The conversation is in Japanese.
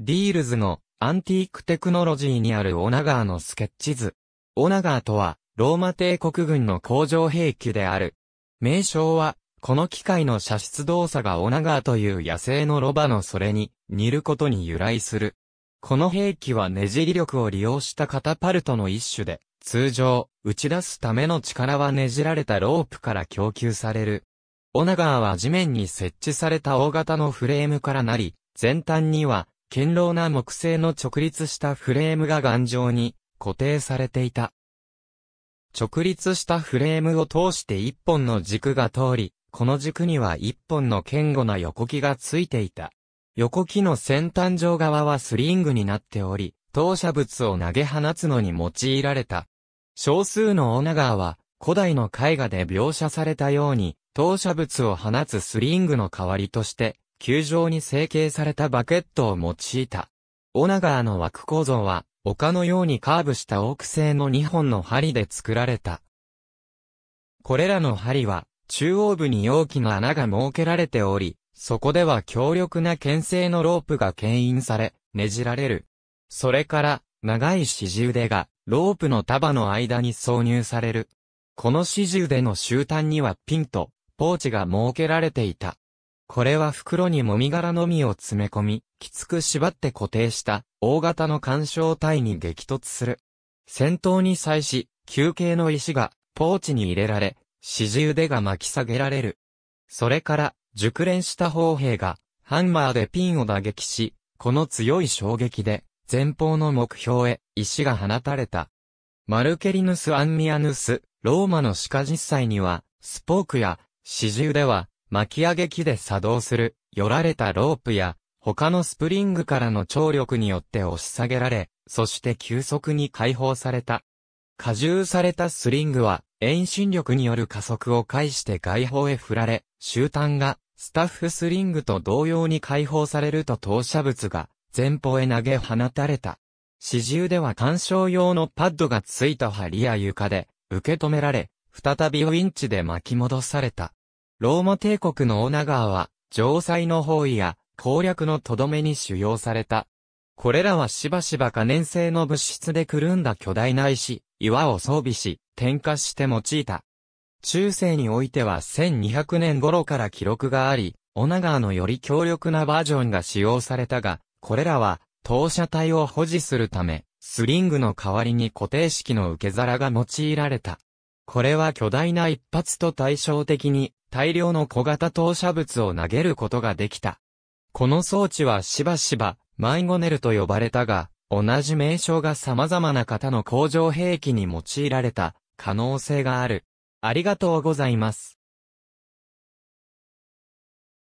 ディールズのアンティークテクノロジーにあるオナガーのスケッチ図。オナガーとは、ローマ帝国軍の工場兵器である。名称は、この機械の射出動作がオナガーという野生のロバのそれに、似ることに由来する。この兵器はねじり力を利用したカタパルトの一種で、通常、打ち出すための力はねじられたロープから供給される。オナガーは地面に設置された大型のフレームからなり、前端には堅牢な木製の直立したフレームが頑丈に固定されていた。直立したフレームを通して一本の軸が通り、この軸には一本の堅固な横木がついていた。横木の先端上側はスリングになっており、投射物を投げ放つのに用いられた。少数のオナガーは、古代の絵画で描写されたように、投射物を放つスリングの代わりとして、球状に成形されたバケットを用いた。オナガーの枠構造は、丘のようにカーブしたオーク製の2本の針で作られた。これらの針は、中央部に容器の穴が設けられており、そこでは強力な牽制のロープが牽引され、ねじられる。それから、長い指示腕が、ロープの束の間に挿入される。この指示腕の終端にはピンと、ポーチが設けられていた。これは袋にもみ殻のみを詰め込み、きつく縛って固定した大型の干渉体に激突する。戦闘に際し、球形の石がポーチに入れられ、四十腕が巻き下げられる。それから、熟練した砲兵がハンマーでピンを打撃し、この強い衝撃で前方の目標へ石が放たれた。マルケリヌス・アンミアヌス、ローマの鹿実際には、スポークや四十腕は巻き上げ機で作動する、寄られたロープや、他のスプリングからの張力によって押し下げられ、そして急速に解放された。加重されたスリングは、遠心力による加速を介して外方へ振られ、終端が、スタッフスリングと同様に解放されると投射物が、前方へ投げ放たれた。始終では干渉用のパッドがついた針や床で、受け止められ、再びウィンチで巻き戻された。ローマ帝国のオナガーは、城塞の包囲や攻略のとどめに主要された。これらはしばしば可燃性の物質でくるんだ巨大な石、岩を装備し、点火して用いた。中世においては1200年頃から記録があり、オナガーのより強力なバージョンが使用されたが、これらは、投射体を保持するため、スリングの代わりに固定式の受け皿が用いられた。これは巨大な一発と対照的に大量の小型投射物を投げることができた。この装置はしばしばマイゴネルと呼ばれたが、同じ名称が様々な型の工場兵器に用いられた可能性がある。ありがとうございます。